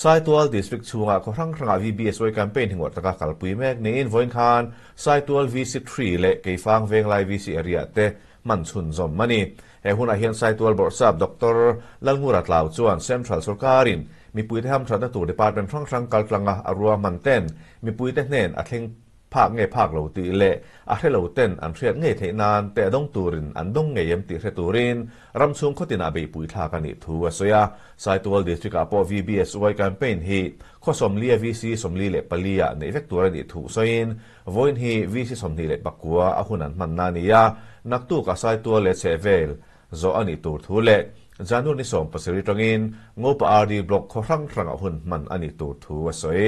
สายตัวดิสตริกชัวก็ครั้งครั้งอาวีบีเอสไว้แคมเปญถึงวัดตะกักลปุยแมกในอินโวยคานสายตัววีซีทรีเละกี่ฟังเวงไลวีซีเอเรียเตมันชุนจอมมันนี่เอหุนอาเฮียนสายตัวบอร์ซับด็อกเตอร์ลังงูรัตลาวจวนเซ็นทรัลสุการินมีปุยที่ทมทรัตตูดปาร์เป็นครั้งครั้งกลางกลางอารัวมันเต้นมีปุยที่เน้นอัดเทงภาคเงยภาคเหลาตีเละอาเทเรลาเต้นอันเชียดเงยเทนานแต่ดงตูรินอันดงเงยมติเทตูรินรำซุงขตินาบีปุยทากันอีทัวสยาสายตัวดิสติกาปอวีบีเอสไว้การเป็นฮีข้อสมเลียวีซีสมลีเละปลียในเวกตัวนิถูสยินวอยนฮีวีซีสมนีเละปักกัวอาหุนันมันนานียา นักตู้กับสายตัวเลเซเวลโซอันอีตูทูเละจานุนิสมปสิริตรงอินงบอาร์ดีบล็อกครั้งรังอหุนมันอันอีตูทูวสย